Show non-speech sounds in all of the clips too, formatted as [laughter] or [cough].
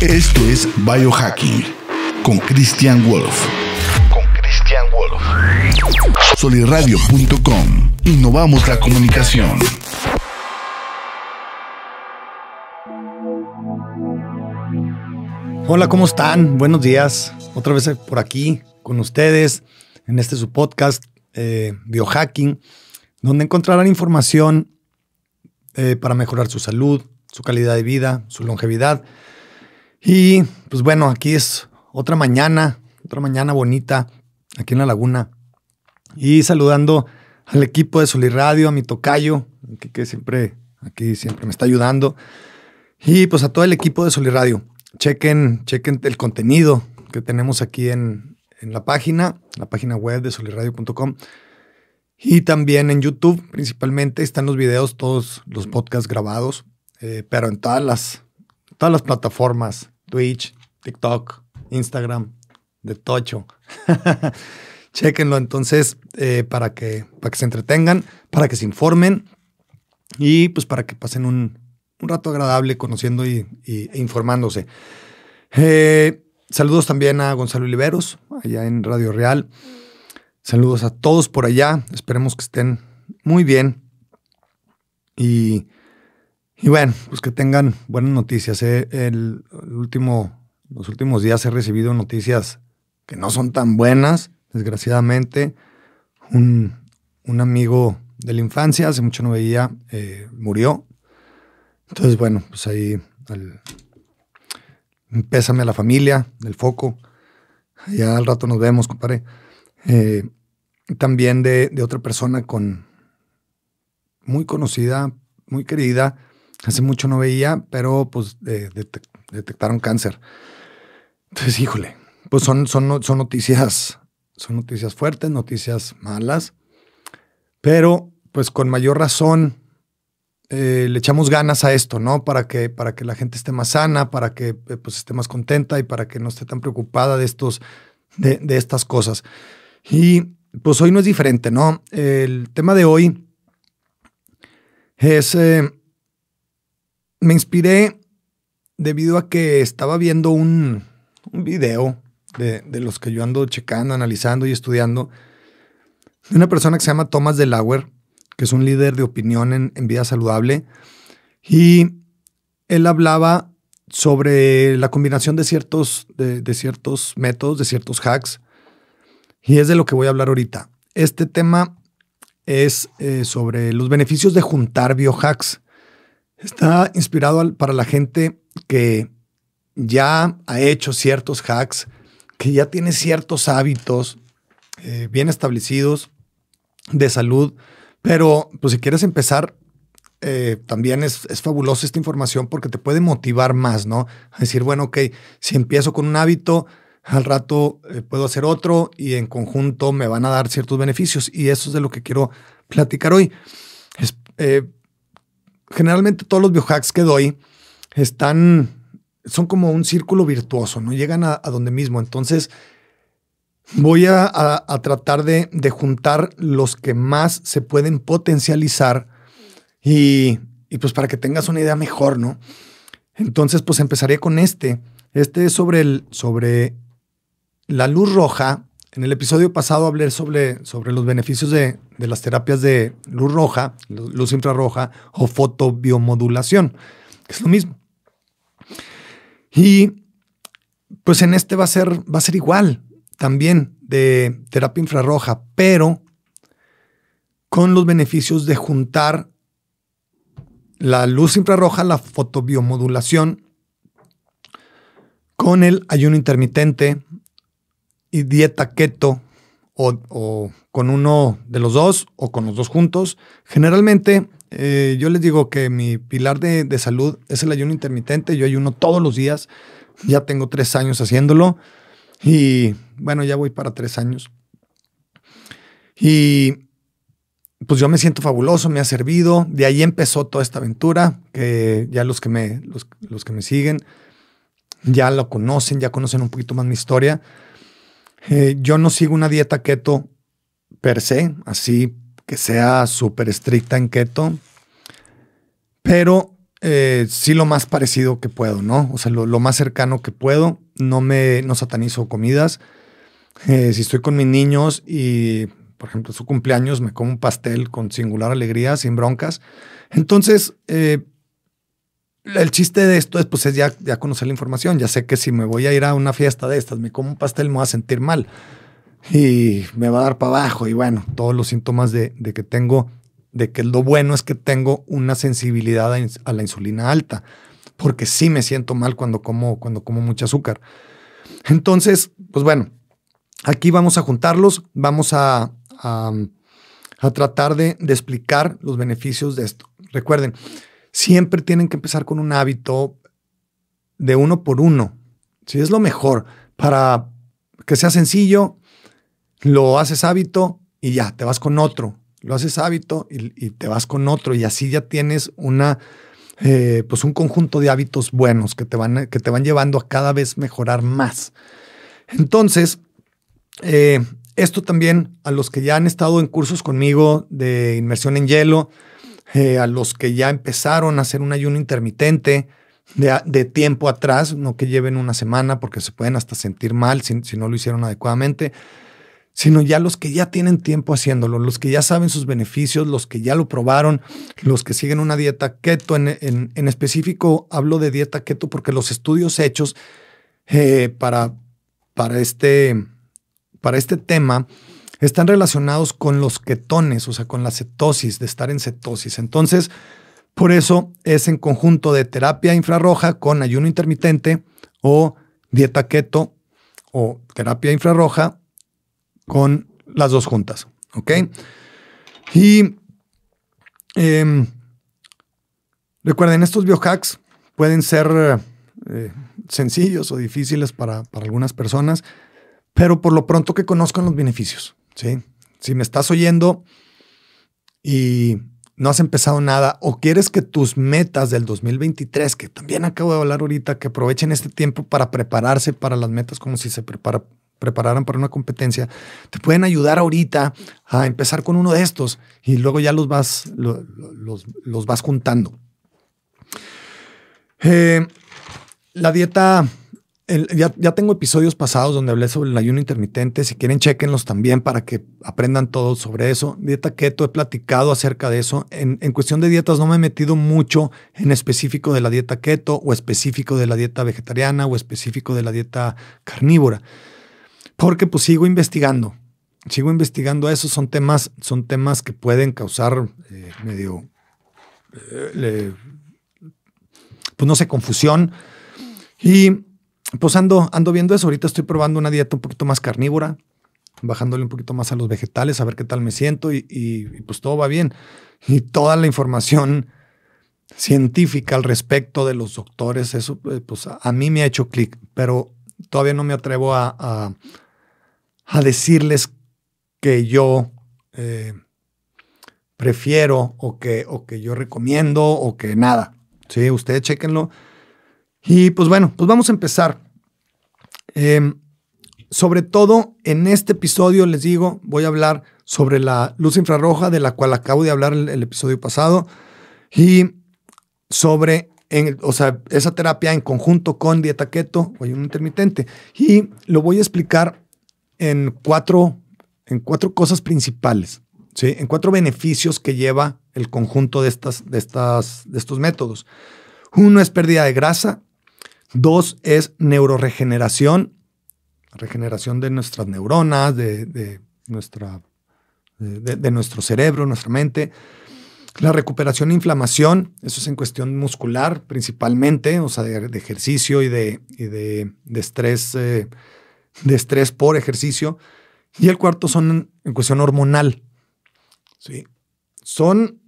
Esto es Biohacking con Christian Wolf. Con Christian Wolf. Solidradio.com. Innovamos la comunicación. Hola, ¿cómo están? Buenos días. Otra vez por aquí con ustedes en este su podcast eh, Biohacking, donde encontrarán información eh, para mejorar su salud, su calidad de vida, su longevidad y pues bueno, aquí es otra mañana, otra mañana bonita aquí en la laguna. Y saludando al equipo de Soli a mi tocayo, que, siempre aquí siempre me está ayudando. Y pues a todo el equipo de Soli Chequen, chequen el contenido que tenemos aquí en, la página, la página web de soliradio.com. Y también en YouTube, principalmente, están los videos, todos los podcasts grabados, eh, pero en todas las, todas las plataformas Twitch, TikTok, Instagram, de Tocho. [laughs] Chequenlo entonces eh, para, que, para que se entretengan, para que se informen y pues para que pasen un, rato agradable conociendo y, e informándose. Eh, saludos también a Gonzalo Oliveros, allá en Radio Real. Saludos a todos por allá. Esperemos que estén muy bien. Y y bueno, pues que tengan buenas noticias. Eh. El, último, los últimos días he recibido noticias que no son tan buenas, desgraciadamente. Un, amigo de la infancia, hace mucho no veía, eh, murió. Entonces, bueno, pues ahí pésame a la familia del foco. Ya al rato nos vemos, compadre. Eh, también de, de otra persona con muy conocida, muy querida, Hace mucho no veía, pero pues detectaron cáncer. Entonces, híjole, pues son, son, son noticias, son noticias fuertes, noticias malas, pero pues con mayor razón eh, le echamos ganas a esto, ¿no? Para que, para que la gente esté más sana, para que eh, pues esté más contenta y para que no esté tan preocupada de, estos, de, estas cosas. Y pues hoy no es diferente, ¿no? El tema de hoy es eh, me inspiré debido a que estaba viendo un, video de, los que yo ando checando, analizando y estudiando, de una persona que se llama Thomas Delaware, que es un líder de opinión en, vida saludable, y él hablaba sobre la combinación de ciertos, de, ciertos métodos, de ciertos hacks, y es de lo que voy a hablar ahorita. Este tema es eh, sobre los beneficios de juntar biohacks. Está inspirado para la gente que ya ha hecho ciertos hacks, que ya tiene ciertos hábitos eh, bien establecidos de salud, pero pues si quieres empezar, eh, también es, fabulosa esta información porque te puede motivar más, ¿no? A decir, bueno, ok, si empiezo con un hábito, al rato eh, puedo hacer otro y en conjunto me van a dar ciertos beneficios y eso es de lo que quiero platicar hoy generalmente todos los biohacks que doy están, son como un círculo virtuoso, no llegan a, donde mismo. Entonces, voy a, tratar de, juntar los que más se pueden potencializar y, pues para que tengas una idea mejor, ¿no? Entonces, pues empezaría con este. Este es sobre, el, sobre la luz roja en el episodio pasado hablé sobre, sobre los beneficios de, las terapias de luz roja, luz infrarroja o fotobiomodulación, que es lo mismo. Y pues en este va a ser, va a ser igual también de terapia infrarroja, pero con los beneficios de juntar la luz infrarroja, la fotobiomodulación, con el ayuno intermitente, y dieta keto o, con uno de los dos o con los dos juntos. Generalmente eh, yo les digo que mi pilar de, salud es el ayuno intermitente. Yo ayuno todos los días. Ya tengo tres años haciéndolo y bueno, ya voy para tres años. Y pues yo me siento fabuloso, me ha servido. De ahí empezó toda esta aventura, que ya los que me, los, los que me siguen ya lo conocen, ya conocen un poquito más mi historia eh, yo no sigo una dieta keto per se, así que sea súper estricta en keto, pero eh, sí lo más parecido que puedo, ¿no? O sea, lo, más cercano que puedo. No me satanizo comidas. Eh, si estoy con mis niños y, por ejemplo, su cumpleaños, me como un pastel con singular alegría, sin broncas. Entonces, eh, el chiste de esto es, pues, ya, conocer la información. Ya sé que si me voy a ir a una fiesta de estas, me como un pastel, me voy a sentir mal y me va a dar para abajo. Y bueno, todos los síntomas de, que tengo, de que lo bueno es que tengo una sensibilidad a, la insulina alta, porque sí me siento mal cuando como, cuando como mucho azúcar. Entonces, pues bueno, aquí vamos a juntarlos, vamos a, a, tratar de explicar los beneficios de esto. Recuerden, siempre tienen que empezar con un hábito de uno por uno. Si es lo mejor para que sea sencillo, lo haces hábito y ya, te vas con otro. Lo haces hábito y, te vas con otro y así ya tienes una, eh, pues un conjunto de hábitos buenos que te, van, que te van llevando a cada vez mejorar más. Entonces, eh, esto también a los que ya han estado en cursos conmigo de inmersión en hielo, eh, a los que ya empezaron a hacer un ayuno intermitente de, tiempo atrás, no que lleven una semana porque se pueden hasta sentir mal si, no lo hicieron adecuadamente, sino ya los que ya tienen tiempo haciéndolo, los que ya saben sus beneficios, los que ya lo probaron, los que siguen una dieta keto. En, en, específico hablo de dieta keto porque los estudios hechos eh, para, para, este, para este tema están relacionados con los ketones, o sea, con la cetosis, de estar en cetosis. Entonces, por eso es en conjunto de terapia infrarroja con ayuno intermitente o dieta keto o terapia infrarroja con las dos juntas. ¿Ok? Y em, recuerden, estos biohacks pueden ser eh, sencillos o difíciles para algunas personas, pero por lo pronto que conozcan los beneficios. ¿sí? Si me estás oyendo y no has empezado nada o quieres que tus metas del 2023, que también acabo de hablar ahorita, que aprovechen este tiempo para prepararse para las metas como si se prepararan para una competencia, te pueden ayudar ahorita a empezar con uno de estos y luego ya los vas, los, vas juntando. Eh, la dieta ya, tengo episodios pasados donde hablé sobre el ayuno intermitente. Si quieren, chequenlos también para que aprendan todo sobre eso. Dieta keto, he platicado acerca de eso. En, cuestión de dietas, no me he metido mucho en específico de la dieta keto o específico de la dieta vegetariana o específico de la dieta carnívora. Porque pues sigo investigando. Sigo investigando eso. Son temas, son temas que pueden causar eh, medio, eh, pues no sé, confusión. Y pues ando, viendo eso. Ahorita estoy probando una dieta un poquito más carnívora, bajándole un poquito más a los vegetales, a ver qué tal me siento y, pues todo va bien. Y toda la información científica al respecto de los doctores, eso eh, pues a mí me ha hecho clic, pero todavía no me atrevo a, decirles que yo eh, prefiero o que, o que yo recomiendo o que nada. Sí, ustedes chequenlo y pues bueno, pues vamos a empezar. Em, sobre todo en este episodio, les digo, voy a hablar sobre la luz infrarroja, de la cual acabo de hablar el, el episodio pasado, y sobre o sea, esa terapia en conjunto con dieta keto o ayuno intermitente. Y lo voy a explicar en cuatro, en cuatro cosas principales, ¿sí? en cuatro beneficios que lleva el conjunto de, estas, de, estas, de estos métodos. Uno es pérdida de grasa, Dos es neuroregeneración, regeneración de nuestras neuronas, de, nuestra, de, nuestro cerebro, nuestra mente. La recuperación e inflamación, eso es en cuestión muscular principalmente, o sea, de, ejercicio y de, estrés, eh, de estrés por ejercicio. Y el cuarto son en cuestión hormonal. Sí. Son,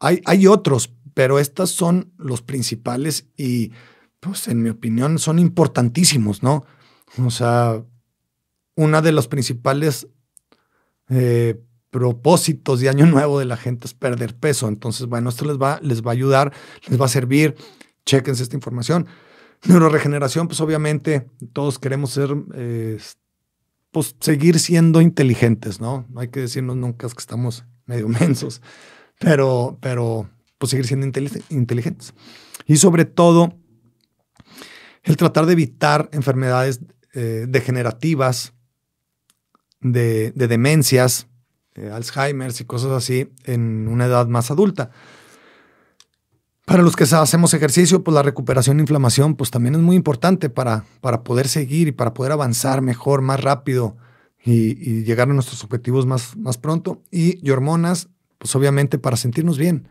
hay, hay otros, pero estas son los principales y pues en mi opinión son importantísimos, ¿no? O sea, uno de los principales eh, propósitos de año nuevo de la gente es perder peso. Entonces, bueno, esto les va, les va a ayudar, les va a servir. Chequense esta información. Neuroregeneración, pues obviamente todos queremos ser, eh, pues seguir siendo inteligentes, ¿no? No hay que decirnos nunca que estamos medio [laughs] mensos, pero, pues seguir siendo inteligentes. Y sobre todo, el tratar de evitar enfermedades eh, degenerativas, de, demencias, eh, Alzheimer's y cosas así en una edad más adulta. Para los que hacemos ejercicio, pues la recuperación de inflamación, pues también es muy importante para, para poder seguir y para poder avanzar mejor, más rápido y, llegar a nuestros objetivos más, más pronto. y hormonas, pues obviamente para sentirnos bien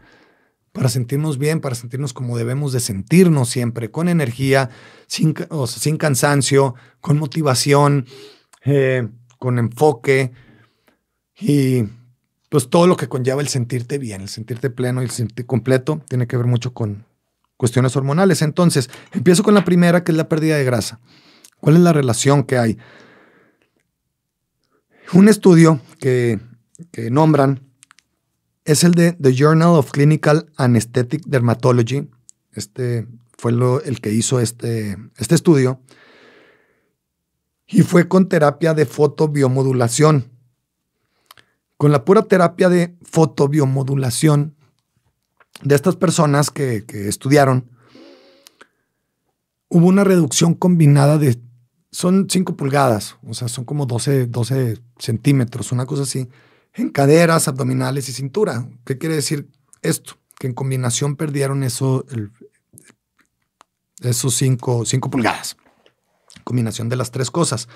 para sentirnos bien, para sentirnos como debemos de sentirnos siempre, con energía, sin, sin cansancio, con motivación, eh, con enfoque y pues todo lo que conlleva el sentirte bien, el sentirte pleno y el sentirte completo, tiene que ver mucho con cuestiones hormonales. Entonces, empiezo con la primera, que es la pérdida de grasa. ¿Cuál es la relación que hay? Un estudio que, que nombran es el de The Journal of Clinical Anesthetic Dermatology. Este fue lo, el que hizo este, este estudio. Y fue con terapia de fotobiomodulación. Con la pura terapia de fotobiomodulación de estas personas que, que estudiaron, hubo una reducción combinada de, son 5 pulgadas, o sea, son como 12, 12 centímetros, una cosa así, en caderas, abdominales y cintura. ¿Qué quiere decir esto? Que en combinación perdieron eso, esos 5 pulgadas. Combinación de las tres cosas.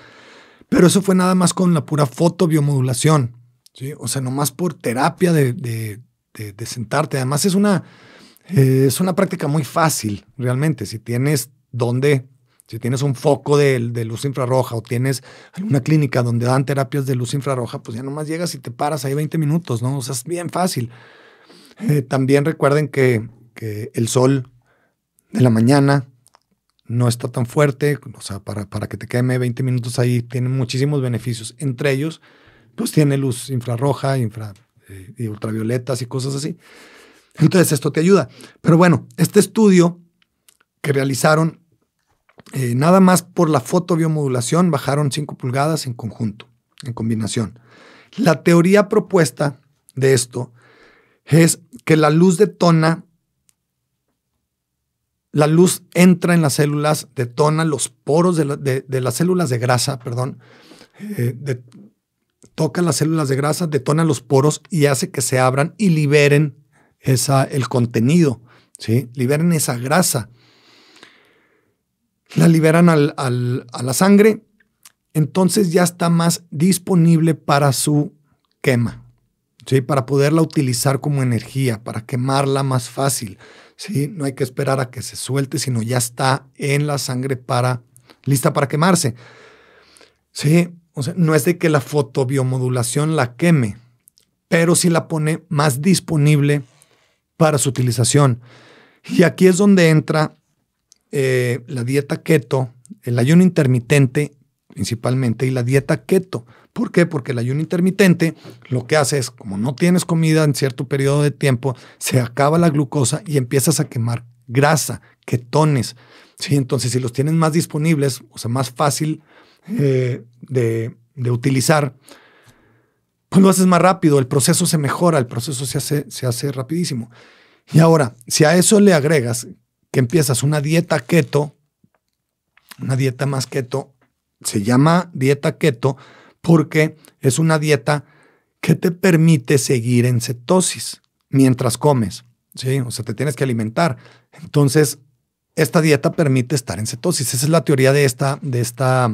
Pero eso fue nada más con la pura fotobiomodulación. ¿sí? O sea, nomás por terapia de, sentarte. Además, es una, eh, es una práctica muy fácil, realmente. Si tienes dónde si tienes un foco de, luz infrarroja o tienes alguna clínica donde dan terapias de luz infrarroja, pues ya nomás llegas y te paras ahí 20 minutos, ¿no? O sea, es bien fácil. Eh, también recuerden que, el sol de la mañana no está tan fuerte, o sea, para, para que te queme 20 minutos ahí, tiene muchísimos beneficios. Entre ellos, pues tiene luz infrarroja, eh, y ultravioletas y cosas así. Entonces, esto te ayuda. Pero bueno, este estudio que realizaron eh, nada más por la fotobiomodulación bajaron 5 pulgadas en conjunto, en combinación. La teoría propuesta de esto es que la luz detona, la luz entra en las células, detona los poros de, las células de grasa, perdón, eh, toca las células de grasa, detona los poros y hace que se abran y liberen esa, el contenido, liberen esa grasa la liberan a la sangre, entonces ya está más disponible para su quema, ¿sí? para poderla utilizar como energía, para quemarla más fácil. ¿sí? No hay que esperar a que se suelte, sino ya está en la sangre para, lista para quemarse. ¿sí? O sea, no es de que la fotobiomodulación la queme, pero sí la pone más disponible para su utilización. Y aquí es donde entra eh, la dieta keto, el ayuno intermitente principalmente y la dieta keto. ¿Por qué? Porque el ayuno intermitente lo que hace es, como no tienes comida en cierto periodo de tiempo, se acaba la glucosa y empiezas a quemar grasa, ketones. ¿sí? Entonces, si los tienes más disponibles, o sea, más fácil eh, de, utilizar, pues lo haces más rápido, el proceso se mejora, el proceso se hace, se hace rapidísimo. Y ahora, si a eso le agregas que empiezas una dieta keto, una dieta más keto, se llama dieta keto porque es una dieta que te permite seguir en cetosis mientras comes, ¿sí? O sea, te tienes que alimentar. Entonces, esta dieta permite estar en cetosis. Esa es la teoría de esta, de esta,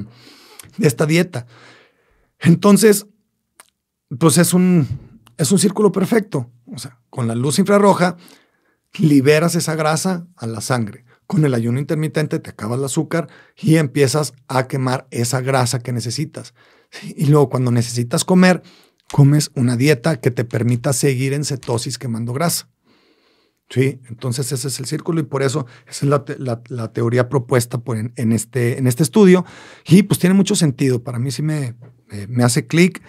de esta dieta. Entonces, pues es un, es un círculo perfecto. O sea, con la luz infrarroja liberas esa grasa a la sangre. Con el ayuno intermitente te acabas el azúcar y empiezas a quemar esa grasa que necesitas. Y luego cuando necesitas comer, comes una dieta que te permita seguir en cetosis quemando grasa. Sí, entonces ese es el círculo y por eso esa es la, teoría propuesta en, este, en este estudio. Y pues tiene mucho sentido. Para mí sí me, eh, hace clic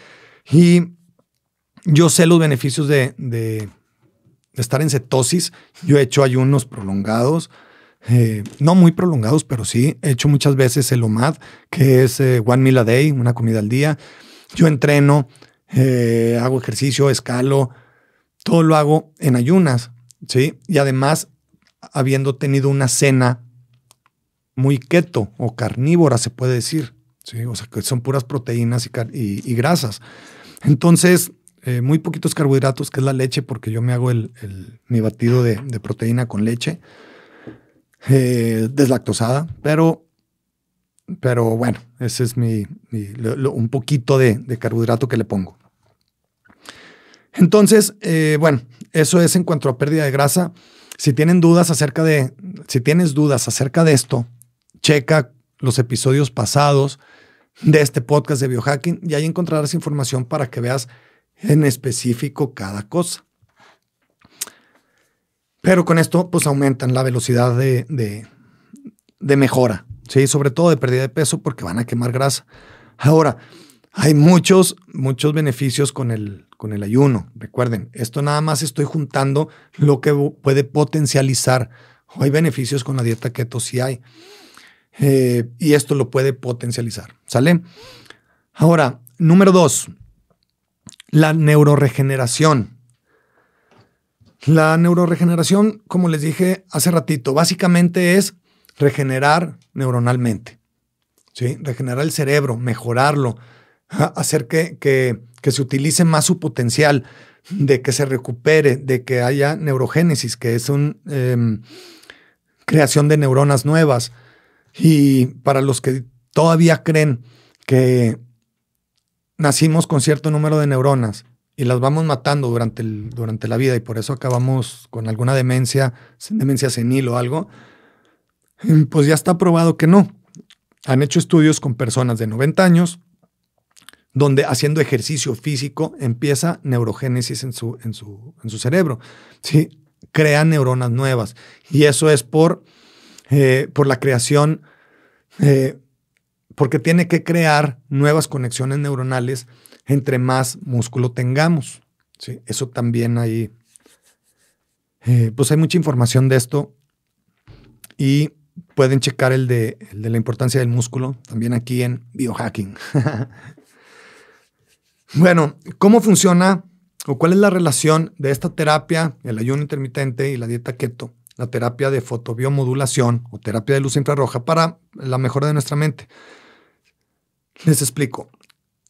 y yo sé los beneficios de, estar en cetosis. Yo he hecho ayunos prolongados, eh, no muy prolongados, pero sí he hecho muchas veces el OMAD, que es eh, one meal a day, una comida al día. Yo entreno, eh, hago ejercicio, escalo, todo lo hago en ayunas, ¿sí? Y además, habiendo tenido una cena muy keto o carnívora, se puede decir, ¿sí? O sea, que son puras proteínas y grasas. Entonces, eh, muy poquitos carbohidratos, que es la leche, porque yo me hago el, mi batido de, proteína con leche eh, deslactosada, pero, pero bueno, ese es mi, un poquito de, carbohidrato que le pongo. Entonces, eh, bueno, eso es en cuanto a pérdida de grasa. Si tienen dudas acerca de, si tienes dudas acerca de esto, checa los episodios pasados de este podcast de biohacking y ahí encontrarás información para que veas en específico cada cosa. Pero con esto, pues aumentan la velocidad de, mejora, ¿sí? Sobre todo de pérdida de peso porque van a quemar grasa. Ahora, hay muchos, muchos beneficios con el, con el ayuno. Recuerden, esto nada más estoy juntando lo que puede potencializar. Hay beneficios con la dieta keto, sí hay. Eh, y esto lo puede potencializar. ¿Sale? Ahora, número dos, la neuroregeneración. La neuroregeneración, como les dije hace ratito, básicamente es regenerar neuronalmente, regenerar el cerebro, mejorarlo, hacer que, se utilice más su potencial, de que se recupere, de que haya neurogénesis, que es una em, creación de neuronas nuevas. Y para los que todavía creen que nacimos con cierto número de neuronas y las vamos matando durante, durante la vida y por eso acabamos con alguna demencia, demencia senil o algo, em, pues ya está probado que no. Han hecho estudios con personas de 90 años donde haciendo ejercicio físico empieza neurogénesis en su, en su, en su cerebro. ¿sí? Crea neuronas nuevas y eso es por, eh, por la creación eh, porque tiene que crear nuevas conexiones neuronales entre más músculo tengamos. ¿sí? Eso también hay, eh, pues hay mucha información de esto y pueden checar el de, el de la importancia del músculo también aquí en biohacking. [laughs] bueno, ¿cómo funciona o cuál es la relación de esta terapia, el ayuno intermitente y la dieta keto? la terapia de fotobiomodulación o terapia de luz infrarroja para la mejora de nuestra mente. Les explico.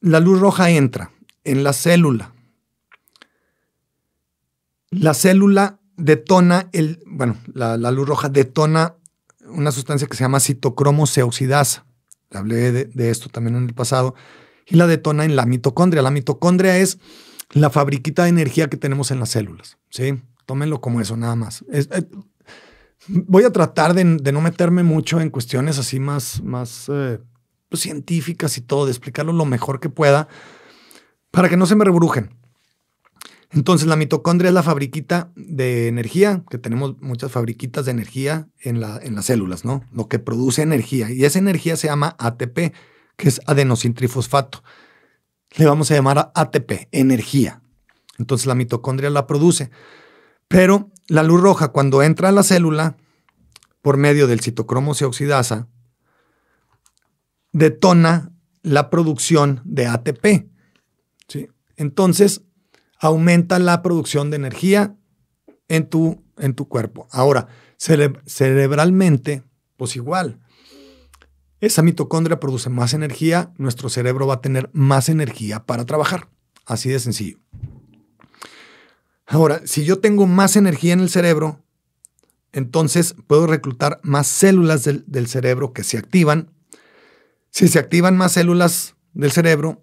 La luz roja entra en la célula. La célula detona el, bueno, la, luz roja detona una sustancia que se llama citocromo oxidasa. Hablé de, esto también en el pasado. Y la detona en la mitocondria. La mitocondria es la fabriquita de energía que tenemos en las células. ¿sí? Tómenlo como eso, nada más. Eh, voy a tratar de, no meterme mucho en cuestiones así más, más eh, pues, científicas y todo, de explicarlo lo mejor que pueda para que no se me rebrujen. Entonces, la mitocondria es la fabriquita de energía, que tenemos muchas fabriquitas de energía en, la, en las células, ¿no? Lo que produce energía. Y esa energía se llama ATP, que es adenosintrifosfato. Le vamos a llamar ATP, energía. Entonces, la mitocondria la produce. Pero la luz roja, cuando entra a la célula, por medio del citocromo se oxidasa, detona la producción de ATP. ¿sí? Entonces, aumenta la producción de energía en tu, en tu cuerpo. Ahora, cerebralmente, pues igual. Esa mitocondria produce más energía, nuestro cerebro va a tener más energía para trabajar. Así de sencillo. Ahora, si yo tengo más energía en el cerebro, entonces puedo reclutar más células del, del cerebro que se activan si se activan más células del cerebro,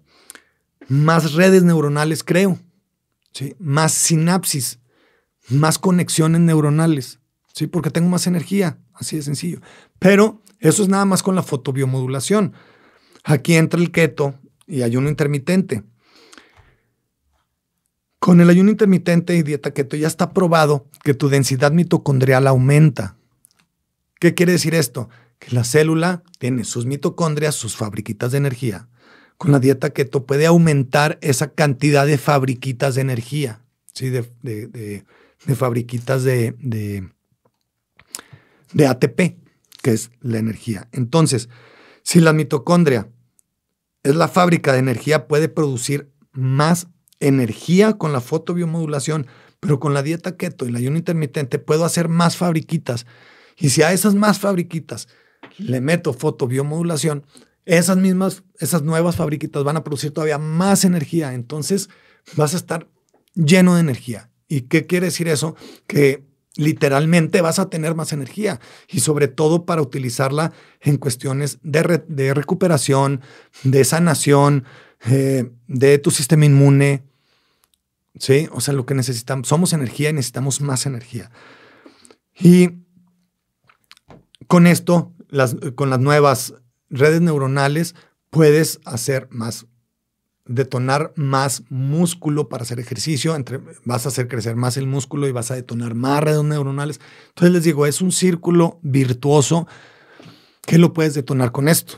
más redes neuronales creo, más sinapsis, más conexiones neuronales, ¿sí? porque tengo más energía, así de sencillo. Pero eso es nada más con la fotobiomodulación. Aquí entra el keto y ayuno intermitente. Con el ayuno intermitente y dieta keto ya está probado que tu densidad mitocondrial aumenta. ¿Qué quiere decir esto? que la célula tiene sus mitocondrias, sus fabriquitas de energía. Con la dieta keto puede aumentar esa cantidad de fabriquitas de energía, ¿sí? de, de, de fabriquitas de, de ATP, que es la energía. Entonces, si la mitocondria es la fábrica de energía, puede producir más energía con la fotobiomodulación, pero con la dieta keto y el ayuno intermitente puedo hacer más fabriquitas. Y si a esas más fabriquitas le meto fotobiomodulación, esas mismas, esas nuevas fabriquitas van a producir todavía más energía. Entonces vas a estar lleno de energía. ¿Y qué quiere decir eso? Que literalmente vas a tener más energía y sobre todo para utilizarla en cuestiones de, recuperación, de sanación, eh, de tu sistema inmune. Sí, o sea, lo que necesitamos, somos energía y necesitamos más energía. Y con esto con las nuevas redes neuronales puedes hacer más, detonar más músculo para hacer ejercicio, vas a hacer crecer más el músculo y vas a detonar más redes neuronales. Entonces les digo, es un círculo virtuoso que lo puedes detonar con esto.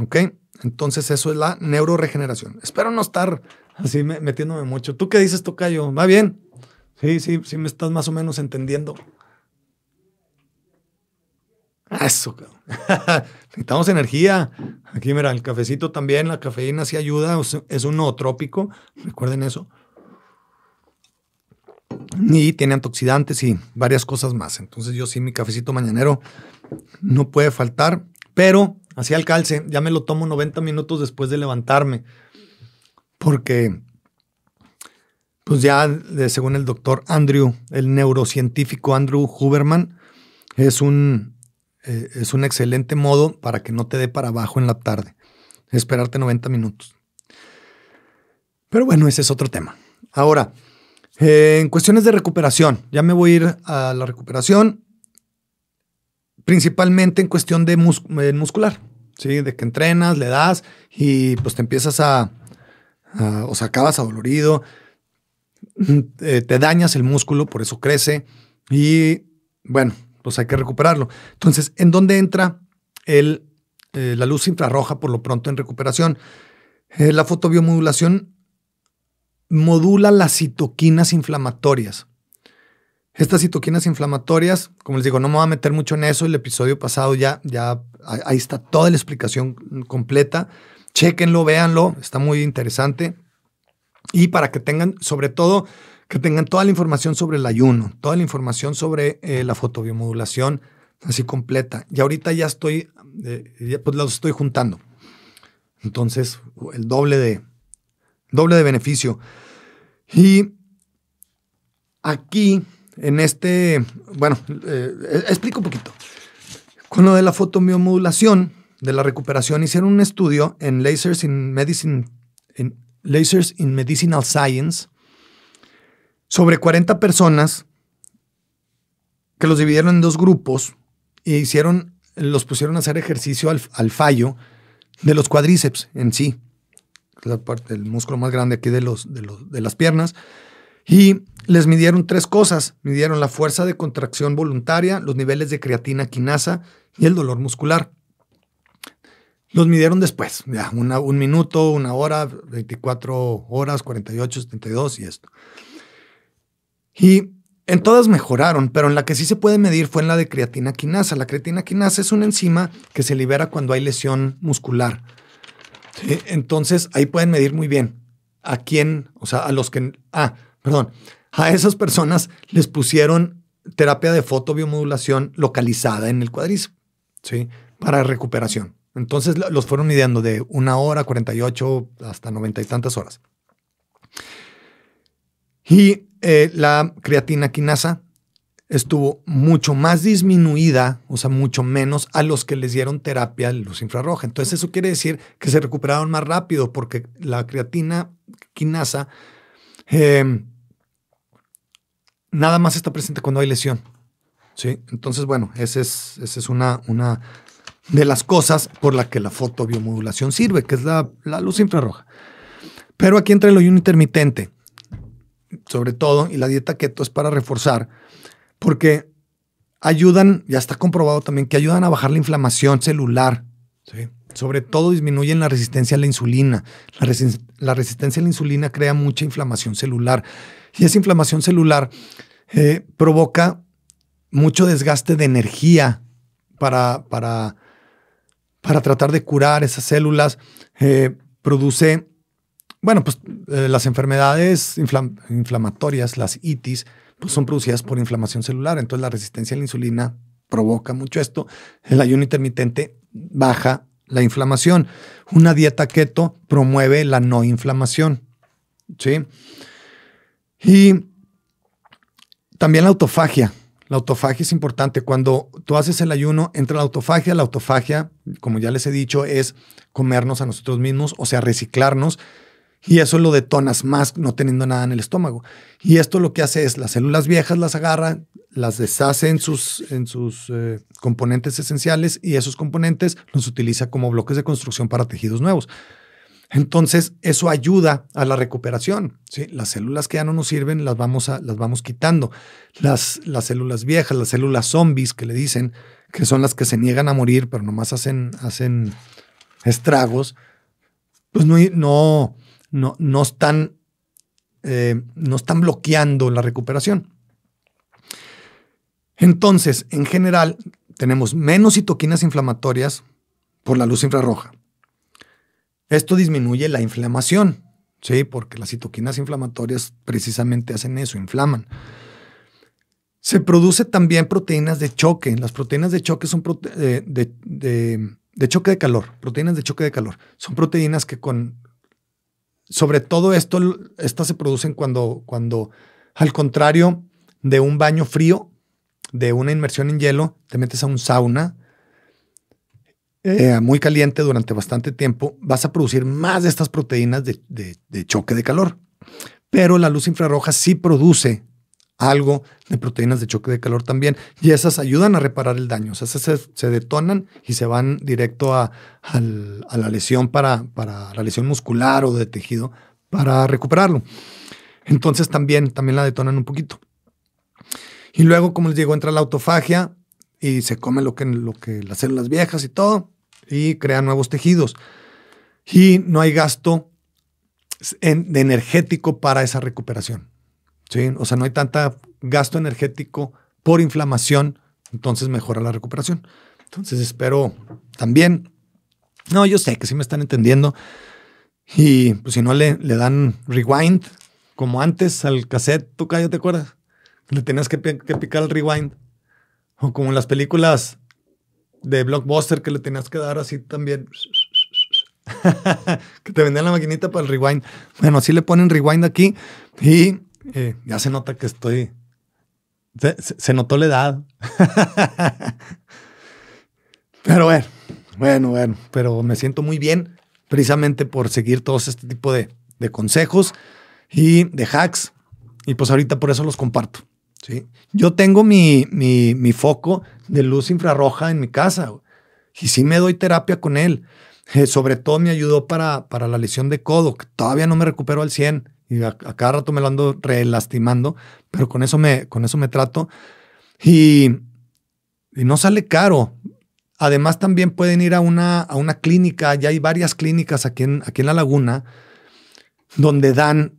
¿Ok? Entonces eso es la neuroregeneración. Espero no estar así metiéndome mucho. ¿Tú qué dices, Tocayo? ¿Va bien? Sí, sí, sí me estás más o menos entendiendo. Ah, eso, cabrón. [laughs] Necesitamos energía. Aquí, mira, el cafecito también, la cafeína sí ayuda, es un nootrópico, recuerden eso. Y tiene antioxidantes y varias cosas más. Entonces, yo sí, mi cafecito mañanero no puede faltar, pero así al calce, ya me lo tomo 90 minutos después de levantarme, porque pues ya, según el doctor Andrew, el neurocientífico Andrew Huberman, es un eh, es un excelente modo para que no te dé para abajo en la tarde, esperarte 90 minutos. Pero bueno, ese es otro tema. Ahora, eh, en cuestiones de recuperación, ya me voy a ir a la recuperación, principalmente en cuestión de eh, muscular, ¿sí? de que entrenas, le das y pues te empiezas a, o sea, acabas adolorido, mm, te dañas el músculo, por eso crece y bueno, pues hay que recuperarlo. Entonces, ¿en dónde entra el, eh, la luz infrarroja por lo pronto en recuperación? Eh, la fotobiomodulación modula las citoquinas inflamatorias. Estas citoquinas inflamatorias, como les digo, no me voy a meter mucho en eso, el episodio pasado ya, ya ahí está toda la explicación completa. chequenlo véanlo, está muy interesante. Y para que tengan, sobre todo, que tengan toda la información sobre el ayuno, toda la información sobre eh, la fotobiomodulación, así completa. Y ahorita ya estoy, eh, pues los estoy juntando. Entonces, el doble de, doble de beneficio. Y aquí, en este, bueno, eh, e, explico un poquito. Con lo de la fotobiomodulación, de la recuperación, hicieron un estudio en Lasers in Medicine, en Lasers in Medicinal Science, sobre 40 personas que los dividieron en dos grupos y hicieron, los pusieron a hacer ejercicio al, fallo de los cuádriceps en sí, la parte del músculo más grande aquí de, los, de, de las piernas. Y les midieron tres cosas. Midieron la fuerza de contracción voluntaria, los niveles de creatina quinasa y el dolor muscular. Los midieron después, un minuto, una hora, 24 horas, 48, 72 y esto. Y en todas mejoraron, pero en la que sí se puede medir fue en la de creatina quinasa. La creatina quinasa es una enzima que se libera cuando hay lesión muscular. Eh, entonces ahí pueden medir muy bien a quién, o sea, a los que, ah, perdón, a esas personas les pusieron terapia de fotobiomodulación localizada en el cuadrizo, ¿sí? Para recuperación. Entonces los fueron ideando de una hora, 48 hasta 90 y tantas horas. Y eh, la creatina quinasa estuvo mucho más disminuida, o sea, mucho menos a los que les dieron terapia de luz infrarroja. Entonces eso quiere decir que se recuperaron más rápido porque la creatina quinasa em, nada más está presente cuando hay lesión. ¿sí? Entonces, bueno, esa es, una, una, de las cosas por la que la fotobiomodulación sirve, que es la, luz infrarroja. Pero aquí entra el ayuno intermitente sobre todo, y la dieta keto es para reforzar, porque ayudan, ya está comprobado también, que ayudan a bajar la inflamación celular. Sobre todo disminuyen la resistencia a la insulina. La, resistencia a la insulina crea mucha inflamación celular. Y esa inflamación celular eh, provoca mucho desgaste de energía para, para, para tratar de curar esas células. Eh, produce bueno, pues eh, las enfermedades inflamatorias, las itis, pues son producidas por inflamación celular. Entonces la resistencia a la insulina provoca mucho esto. El ayuno intermitente baja la inflamación. Una dieta keto promueve la no inflamación. ¿Sí? Y también la autofagia. La autofagia es importante. Cuando tú haces el ayuno, entra la autofagia. La autofagia, como ya les he dicho, es comernos a nosotros mismos, o sea, reciclarnos. Y eso lo detonas más no teniendo nada en el estómago. Y esto lo que hace es las células viejas las agarra, las deshace en sus, en sus eh, componentes esenciales y esos componentes los utiliza como bloques de construcción para tejidos nuevos. Entonces, eso ayuda a la recuperación. Las células que ya no nos sirven las vamos, a, las vamos quitando. Las, las células viejas, las células zombies que le dicen, que son las que se niegan a morir, pero nomás hacen, hacen estragos, pues no, no, están, eh, no están bloqueando la recuperación. Entonces, en general, tenemos menos citoquinas inflamatorias por la luz infrarroja. Esto disminuye la inflamación, ¿sí? Porque las citoquinas inflamatorias precisamente hacen eso, inflaman. Se produce también proteínas de choque. Las proteínas de choque son eh, de, choque de calor, proteínas de choque de calor. Son proteínas que con sobre todo esto, estas se producen cuando, cuando, al contrario de un baño frío, de una inmersión en hielo, te metes a un sauna eh, muy caliente durante bastante tiempo, vas a producir más de estas proteínas de choque de calor. Pero la luz infrarroja sí produce algo de proteínas de choque de calor también. Y esas ayudan a reparar el daño. O sea, se, detonan y se van directo a, la lesión para, la lesión muscular o de tejido para recuperarlo. Entonces también, también la detonan un poquito. Y luego, como les digo, entra la autofagia y se come lo que, las células viejas y todo y crea nuevos tejidos. Y no hay gasto de energético para esa recuperación. O sea, no hay tanta gasto energético por inflamación, entonces mejora la recuperación. Entonces espero también, no, yo sé que sí me están entendiendo y pues si no le, le dan rewind, como antes al cassette, tú callo, ¿te acuerdas? Le tenías que, que picar el rewind. O como en las películas de blockbuster que le tenías que dar así también. [laughs] que te vendían la maquinita para el rewind. Bueno, así le ponen rewind aquí y ya se nota que estoy. Se, notó la edad. [laughs] pero bueno, bueno, bueno. Pero me siento muy bien precisamente por seguir todos este tipo de, consejos y de hacks. Y pues ahorita por eso los comparto. ¿sí? Yo tengo mi, mi, foco de luz infrarroja en mi casa y sí me doy terapia con él. Eh, sobre todo me ayudó para, para la lesión de codo, que todavía no me recupero al 100 y a, cada rato me lo ando relastimando, pero con eso me, con eso me trato. Y, no sale caro. Además, también pueden ir a una, a una clínica, ya hay varias clínicas aquí en, aquí en La Laguna, donde dan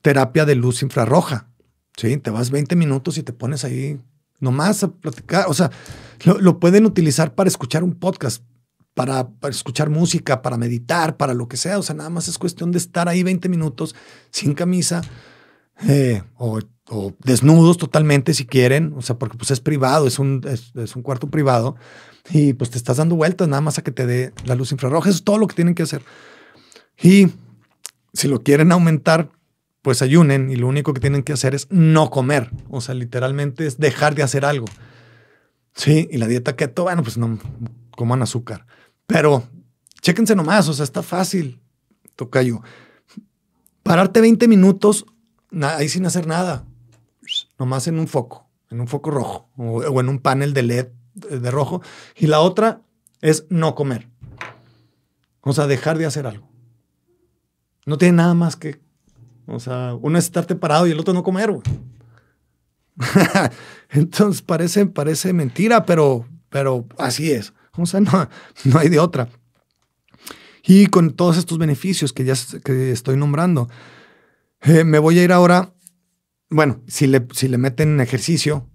terapia de luz infrarroja. Sí, te vas 20 minutos y te pones ahí nomás a platicar. O sea, lo, lo pueden utilizar para escuchar un podcast para, escuchar música, para meditar, para lo que sea. O sea, nada más es cuestión de estar ahí 20 minutos sin camisa eh, o, desnudos totalmente si quieren. O sea, porque pues es privado, es un, es, un cuarto privado y pues te estás dando vueltas nada más a que te dé la luz infrarroja. Eso es todo lo que tienen que hacer. Y si lo quieren aumentar, pues ayunen y lo único que tienen que hacer es no comer. O sea, literalmente es dejar de hacer algo. Sí, y la dieta keto, bueno, pues no coman azúcar. Pero chéquense nomás, o sea, está fácil, tocayo. Pararte 20 minutos ahí sin hacer nada, nomás en un foco, en un foco rojo o, en un panel de LED eh, de rojo. Y la otra es no comer. O sea, dejar de hacer algo. No tiene nada más que. O sea, uno es estarte parado y el otro no comer, [laughs] Entonces parece, parece mentira, pero, pero así es. O sea, [laughs] no, hay de otra. Y con todos estos beneficios que ya estoy nombrando, eh, me voy a ir ahora, bueno, si le, si le meten ejercicio,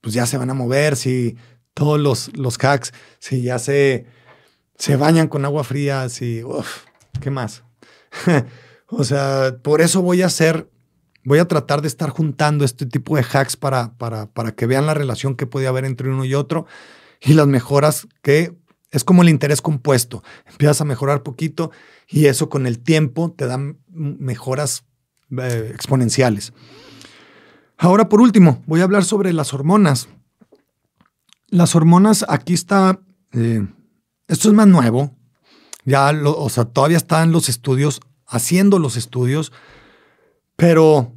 pues ya se van a mover, si todos los, hacks, si ya se, se bañan con agua fría, si, uff, ¿qué más? [laughs] o sea, por eso voy a hacer, voy a tratar de estar juntando este tipo de hacks para, para, para que vean la relación que puede haber entre uno y otro y las mejoras que es como el interés compuesto. Empiezas a mejorar poquito y eso con el tiempo te dan mejoras eh, exponenciales. Ahora, por último, voy a hablar sobre las hormonas. Las hormonas, aquí está, eh, esto es más nuevo, ya, o sea, todavía están los estudios, haciendo los estudios, pero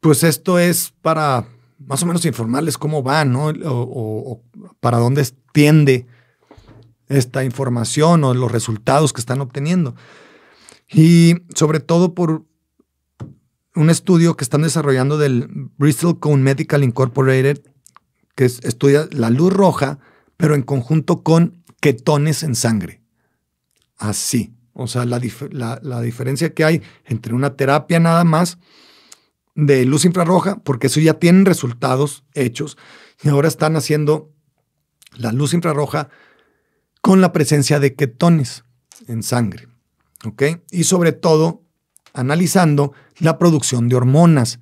pues esto es para más o menos informarles cómo va, ¿no? O, para dónde tiende esta información o los resultados que están obteniendo. Y sobre todo por un estudio que están desarrollando del Bristol Cone Medical Incorporated, que estudia la luz roja, pero en conjunto con ketones en sangre. Así. O sea, la, la diferencia que hay entre una terapia nada más de luz infrarroja, porque eso ya tienen resultados hechos, y ahora están haciendo la luz infrarroja con la presencia de ketones en sangre. Y sobre todo, analizando la producción de hormonas.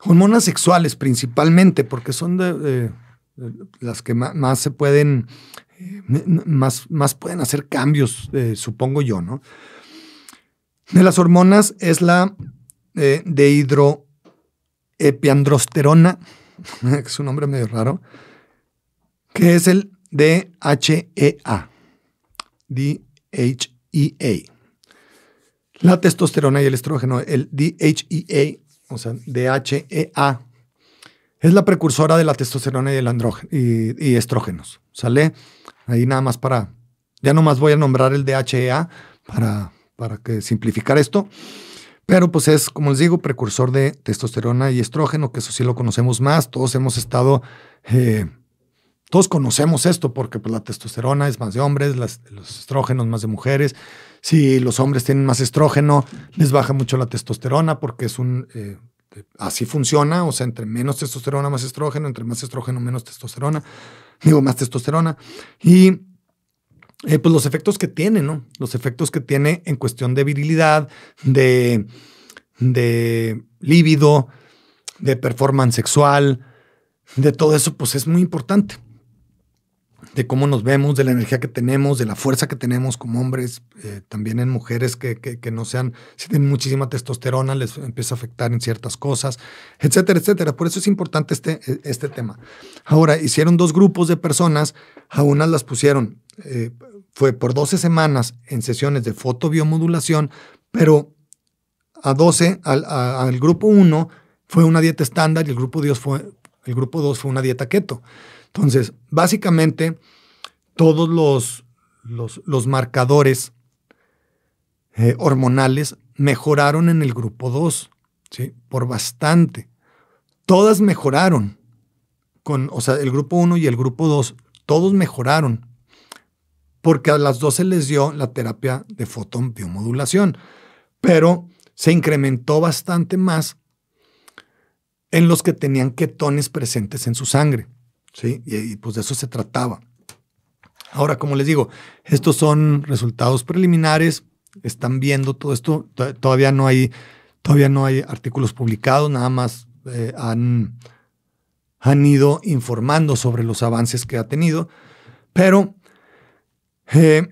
Hormonas sexuales principalmente, porque son las que más, se pueden, eh, más, más, pueden hacer cambios, eh, supongo yo, ¿no? De las hormonas es la eh, de hidroepiandrosterona, [laughs] que es un nombre medio raro, que es el DHEA. DHEA. La testosterona y el estrógeno, el DHEA, o sea, DHEA, es la precursora de la testosterona y, y, estrógenos. ¿Sale? Ahí nada más para. Ya nomás voy a nombrar el DHEA para, para que simplificar esto. Pero pues es, como les digo, precursor de testosterona y estrógeno, que eso sí lo conocemos más. Todos hemos estado, eh, todos conocemos esto, porque pues, la testosterona es más de hombres, los estrógenos más de mujeres. Si los hombres tienen más estrógeno, les baja mucho la testosterona porque es un... Eh, así funciona, o sea, entre menos testosterona, más estrógeno, entre más estrógeno, menos testosterona, digo, más testosterona. Y eh, pues los efectos que tiene, ¿no? Los efectos que tiene en cuestión de virilidad, de, de líbido, de performance sexual, de todo eso, pues es muy importante. De cómo nos vemos, de la energía que tenemos, de la fuerza que tenemos como hombres, eh, también en mujeres que, no sean, si tienen muchísima testosterona, les empieza a afectar en ciertas cosas, etcétera, etcétera. Por eso es importante este, este tema. Ahora, hicieron dos grupos de personas, a unas las pusieron. Eh, fue por 12 semanas en sesiones de fotobiomodulación, pero a 12, al, grupo 1 fue una dieta estándar y el grupo 2 fue, el grupo 2 fue una dieta keto. Entonces, básicamente, todos los, los, marcadores eh, hormonales mejoraron en el grupo 2, ¿sí? Por bastante. Todas mejoraron. Con, o sea, el grupo 1 y el grupo 2, todos mejoraron porque a las 12 les dio la terapia de foton biomodulación, pero se incrementó bastante más en los que tenían ketones presentes en su sangre. ¿sí? Y, pues de eso se trataba. Ahora, como les digo, estos son resultados preliminares, están viendo todo esto, todavía no hay, todavía no hay artículos publicados, nada más eh, han, han ido informando sobre los avances que ha tenido, pero eh,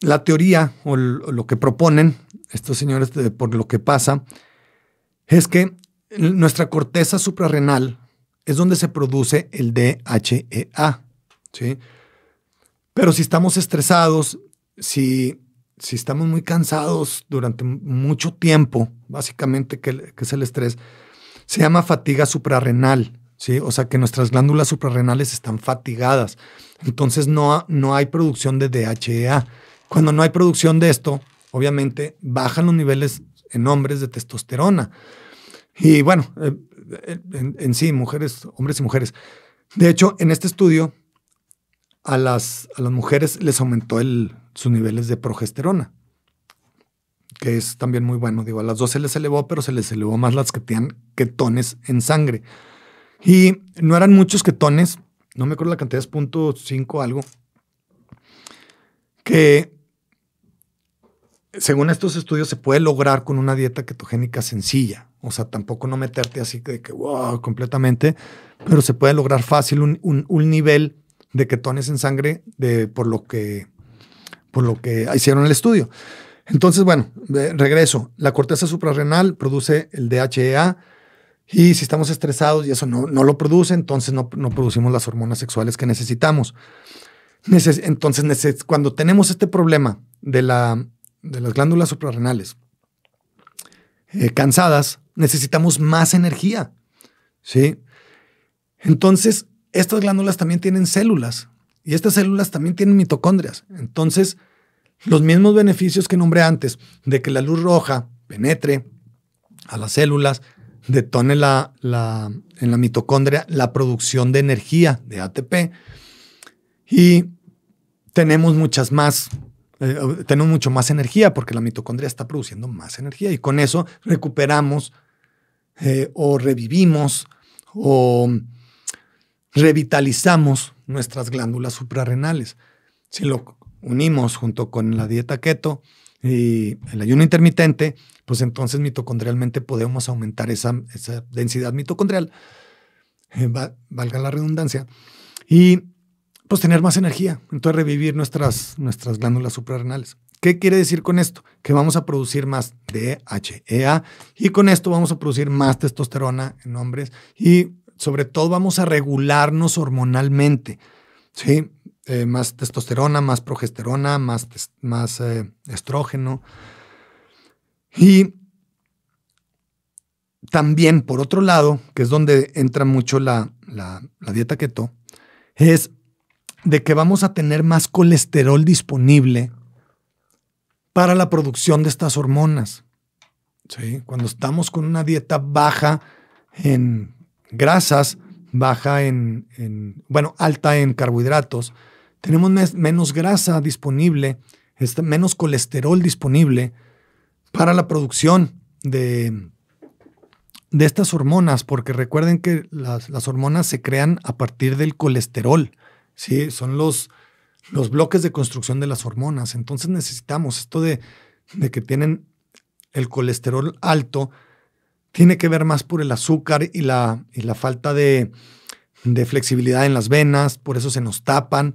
la teoría o lo que proponen estos señores por lo que pasa es que nuestra corteza suprarrenal es donde se produce el DHEA. ¿sí? Pero si estamos estresados, si, si estamos muy cansados durante mucho tiempo, básicamente que, es el estrés, se llama fatiga suprarrenal. ¿sí? O sea que nuestras glándulas suprarrenales están fatigadas. Entonces no, no hay producción de DHEA. Cuando no hay producción de esto, obviamente bajan los niveles en hombres de testosterona. Y bueno, eh, eh, en, sí, mujeres, hombres y mujeres. De hecho, en este estudio, a las, a las mujeres les aumentó el, sus niveles de progesterona, que es también muy bueno. Digo, a las dos se les elevó, pero se les elevó más las que tenían ketones en sangre. Y no eran muchos ketones, no me acuerdo la cantidad, es punto 5 algo, que según estos estudios se puede lograr con una dieta ketogénica sencilla. O sea, tampoco no meterte así de que, wow, completamente, pero se puede lograr fácil un, nivel de ketones en sangre de, por, lo que, por lo que hicieron el estudio. Entonces, bueno, regreso. La corteza suprarrenal produce el DHEA, y si estamos estresados y eso no, lo produce, entonces no, producimos las hormonas sexuales que necesitamos. entonces, cuando tenemos este problema de, de las glándulas suprarrenales eh, cansadas, necesitamos más energía. ¿sí? Entonces, estas glándulas también tienen células y estas células también tienen mitocondrias. Entonces, los mismos beneficios que nombré antes, de que la luz roja penetre a las células, detone en la mitocondria la producción de energía de ATP. Y tenemos muchas más, eh, tenemos mucho más energía porque la mitocondria está produciendo más energía y con eso recuperamos eh, o revivimos o revitalizamos nuestras glándulas suprarrenales. Si lo unimos junto con la dieta keto, y el ayuno intermitente, pues entonces mitocondrialmente podemos aumentar esa, esa densidad mitocondrial, eh, valga la redundancia, y pues tener más energía, entonces revivir nuestras, nuestras glándulas suprarrenales. ¿Qué quiere decir con esto? Que vamos a producir más DHEA y con esto vamos a producir más testosterona en hombres y sobre todo vamos a regularnos hormonalmente. ¿sí? Eh, más testosterona, más progesterona, más, más eh, estrógeno. Y también, por otro lado, que es donde entra mucho la, la, dieta keto, es de que vamos a tener más colesterol disponible para la producción de estas hormonas. Cuando estamos con una dieta baja en grasas, baja en bueno, alta en carbohidratos, tenemos menos grasa disponible, este, menos colesterol disponible para la producción de, de estas hormonas, porque recuerden que las, hormonas se crean a partir del colesterol, ¿sí? son los, los bloques de construcción de las hormonas. Entonces necesitamos esto de, que tienen el colesterol alto, tiene que ver más por el azúcar y la, falta de flexibilidad en las venas, por eso se nos tapan,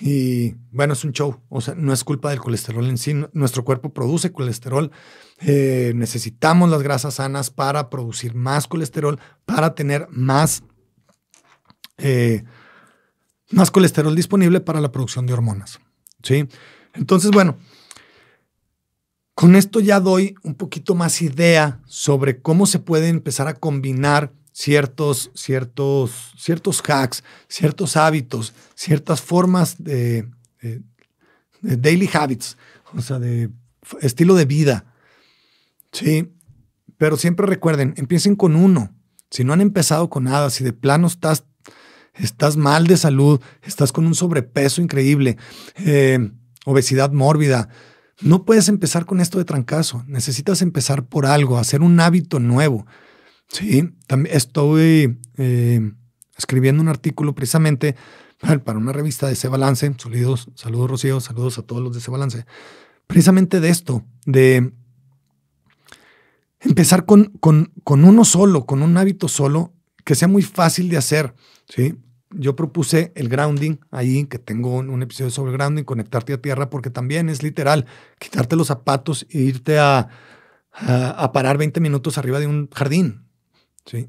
y bueno, es un show, o sea, no es culpa del colesterol en sí, nuestro cuerpo produce colesterol, eh, necesitamos las grasas sanas para producir más colesterol, para tener más, eh, más colesterol disponible para la producción de hormonas. ¿sí? Entonces, bueno, con esto ya doy un poquito más idea sobre cómo se puede empezar a combinar ciertos, ciertos, ciertos hacks, ciertos hábitos, ciertas formas de, daily habits, o sea, de estilo de vida. Sí, pero siempre recuerden, empiecen con uno. Si no han empezado con nada, si de plano estás, estás mal de salud, estás con un sobrepeso increíble, eh, obesidad mórbida, no puedes empezar con esto de trancazo. Necesitas empezar por algo, hacer un hábito nuevo. Sí, también estoy eh, escribiendo un artículo precisamente [laughs] para una revista de ese balance. Saludos, saludos Rocío, saludos a todos los de ese balance. Precisamente de esto, de empezar con, con, uno solo, con un hábito solo, que sea muy fácil de hacer. ¿sí? Yo propuse el grounding ahí, que tengo un episodio sobre el grounding, conectarte a tierra, porque también es literal, quitarte los zapatos e irte a, a parar 20 minutos arriba de un jardín.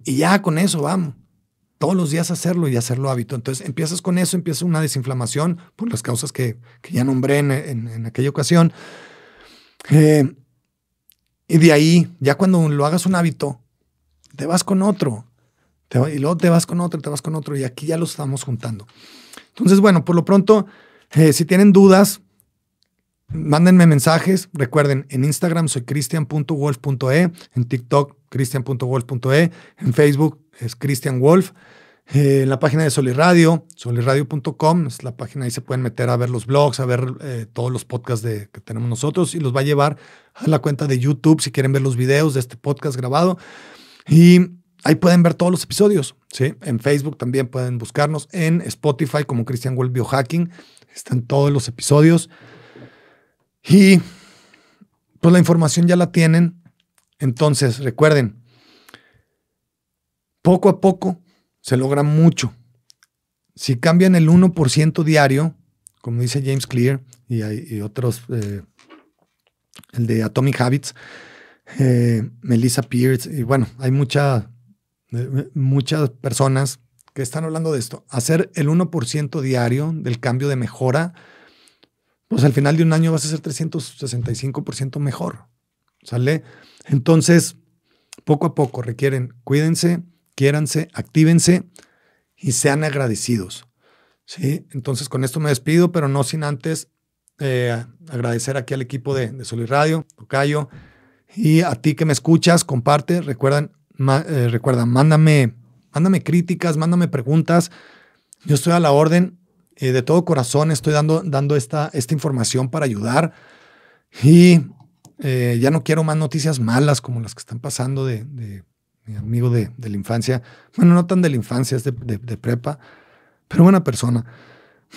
Y ya con eso vamos. Todos los días hacerlo y hacerlo hábito. Entonces empiezas con eso, empieza una desinflamación por las causas que, ya nombré en, aquella ocasión. Eh, y de ahí, ya cuando lo hagas un hábito, te vas con otro. Te, y luego te vas con otro, te vas con otro. Y aquí ya lo estamos juntando. Entonces, bueno, por lo pronto, eh, si tienen dudas, Mándenme mensajes. Recuerden, en Instagram soy cristian.wolf.e, en TikTok cristian.wolf.e, en Facebook es Cristian Wolf, en eh, la página de Soliradio, soliradio.com, es la página ahí se pueden meter a ver los blogs, a ver eh, todos los podcasts de, que tenemos nosotros y los va a llevar a la cuenta de YouTube si quieren ver los videos de este podcast grabado. Y ahí pueden ver todos los episodios, ¿sí? En Facebook también pueden buscarnos, en Spotify como Cristian Wolf Biohacking, están todos los episodios. Y pues la información ya la tienen. Entonces, recuerden, poco a poco se logra mucho. Si cambian el 1% diario, como dice James Clear y, hay, otros, eh, el de Atomic Habits, eh, Melissa Pierce, y bueno, hay eh, muchas personas que están hablando de esto. Hacer el 1% diario del cambio de mejora pues al final de un año vas a ser 365% mejor. ¿Sale? Entonces, poco a poco requieren, cuídense, quiéranse, actívense y sean agradecidos. ¿Sí? Entonces, con esto me despido, pero no sin antes eh, agradecer aquí al equipo de, de y Radio, Tocayo, y a ti que me escuchas, comparte, recuerdan, eh, recuerda, mándame, mándame críticas, mándame preguntas. Yo estoy a la orden eh, de todo corazón estoy dando, dando esta, esta información para ayudar. Y eh, ya no quiero más noticias malas como las que están pasando de, mi amigo de, la infancia. Bueno, no tan de la infancia, es de, prepa, pero buena persona.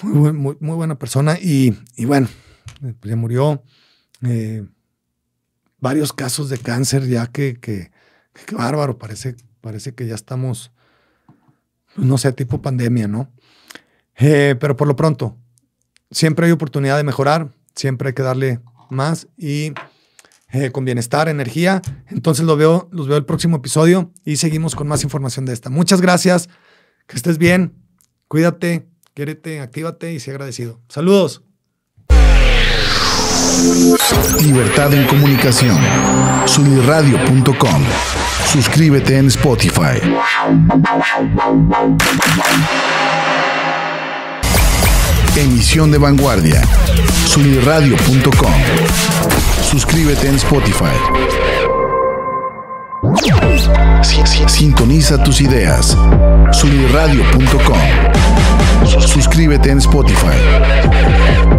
Muy, buena persona. Y, y bueno, pues ya murió. Eh, varios casos de cáncer ya que, que, bárbaro, parece, parece que ya estamos, pues no sé, tipo pandemia, ¿no? Eh, pero por lo pronto, siempre hay oportunidad de mejorar, siempre hay que darle más y eh, con bienestar, energía. Entonces lo veo, los veo el próximo episodio y seguimos con más información de esta. Muchas gracias, que estés bien, cuídate, quédate, actívate y sé agradecido. Saludos. Libertad en comunicación. Suscríbete en Spotify. Emisión de Vanguardia. Sunirradio.com. Suscríbete en Spotify. Sintoniza tus ideas. Sunirradio.com. Suscríbete en Spotify.